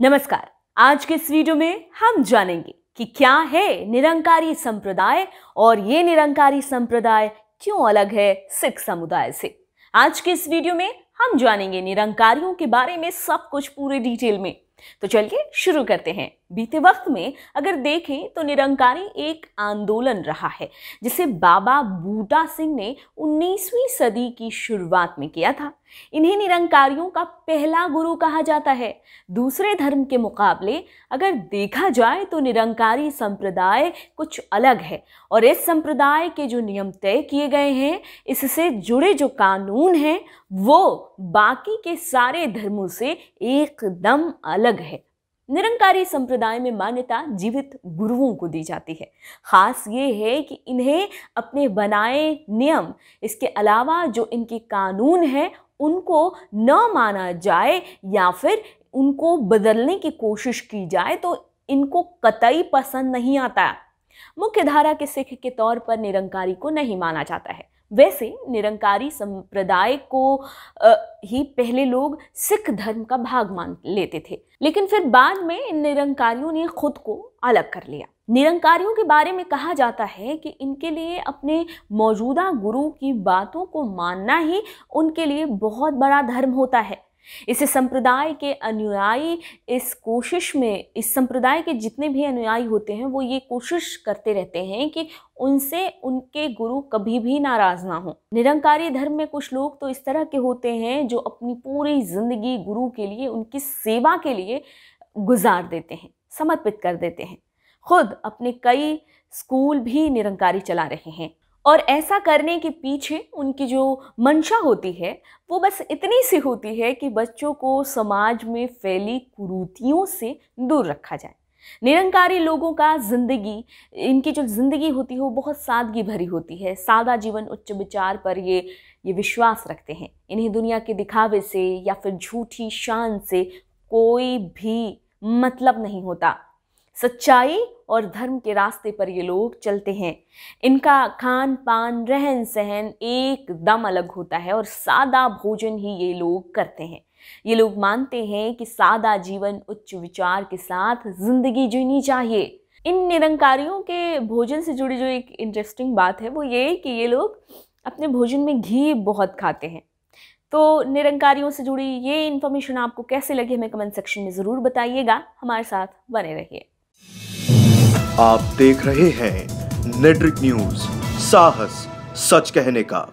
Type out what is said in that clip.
नमस्कार आज के इस वीडियो में हम जानेंगे कि क्या है निरंकारी संप्रदाय और ये निरंकारी संप्रदाय क्यों अलग है सिख समुदाय से आज के इस वीडियो में हम जानेंगे निरंकारियों के बारे में सब कुछ पूरे डिटेल में तो चलिए शुरू करते हैं बीते वक्त में अगर देखें तो निरंकारी एक आंदोलन रहा है जिसे बाबा बूटा सिंह ने 19वीं सदी की शुरुआत में किया था इन्हें निरंकारियों का पहला गुरु कहा जाता है दूसरे धर्म के मुकाबले अगर देखा जाए तो निरंकारी संप्रदाय कुछ अलग है और इस संप्रदाय के जो नियम तय किए गए हैं इससे जुड़े जो कानून हैं वो बाकी के सारे धर्मों से एकदम अलग है निरंकारी संप्रदाय में मान्यता जीवित गुरुओं को दी जाती है खास ये है कि इन्हें अपने बनाए नियम इसके अलावा जो इनके कानून हैं उनको न माना जाए या फिर उनको बदलने की कोशिश की जाए तो इनको कतई पसंद नहीं आता मुख्य धारा के सिख के तौर पर निरंकारी को नहीं माना जाता है वैसे निरंकारी संप्रदाय को आ, ही पहले लोग सिख धर्म का भाग मान लेते थे लेकिन फिर बाद में इन निरंकारियों ने खुद को अलग कर लिया निरंकारियों के बारे में कहा जाता है कि इनके लिए अपने मौजूदा गुरु की बातों को मानना ही उनके लिए बहुत बड़ा धर्म होता है इस संप्रदाय के अनुयायी इस कोशिश में इस संप्रदाय के जितने भी अनुयायी होते हैं वो ये कोशिश करते रहते हैं कि उनसे उनके गुरु कभी भी नाराज ना हो निरंकारी धर्म में कुछ लोग तो इस तरह के होते हैं जो अपनी पूरी जिंदगी गुरु के लिए उनकी सेवा के लिए गुजार देते हैं समर्पित कर देते हैं खुद अपने कई स्कूल भी निरंकारी चला रहे हैं और ऐसा करने के पीछे उनकी जो मंशा होती है वो बस इतनी सी होती है कि बच्चों को समाज में फैली कुरूतियों से दूर रखा जाए निरंकारी लोगों का ज़िंदगी इनकी जो ज़िंदगी होती है वो बहुत सादगी भरी होती है सादा जीवन उच्च विचार पर ये ये विश्वास रखते हैं इन्हें दुनिया के दिखावे से या फिर झूठी शान से कोई भी मतलब नहीं होता सच्चाई और धर्म के रास्ते पर ये लोग चलते हैं इनका खान पान रहन सहन एकदम अलग होता है और सादा भोजन ही ये लोग करते हैं ये लोग मानते हैं कि सादा जीवन उच्च विचार के साथ जिंदगी जीनी चाहिए इन निरंकारियों के भोजन से जुड़ी जो एक इंटरेस्टिंग बात है वो ये कि ये लोग अपने भोजन में घी बहुत खाते हैं तो निरंकारियों से जुड़ी ये इन्फॉर्मेशन आपको कैसे लगी हमें कमेंट सेक्शन में ज़रूर बताइएगा हमारे साथ बने रहिए आप देख रहे हैं नेटरिक न्यूज साहस सच कहने का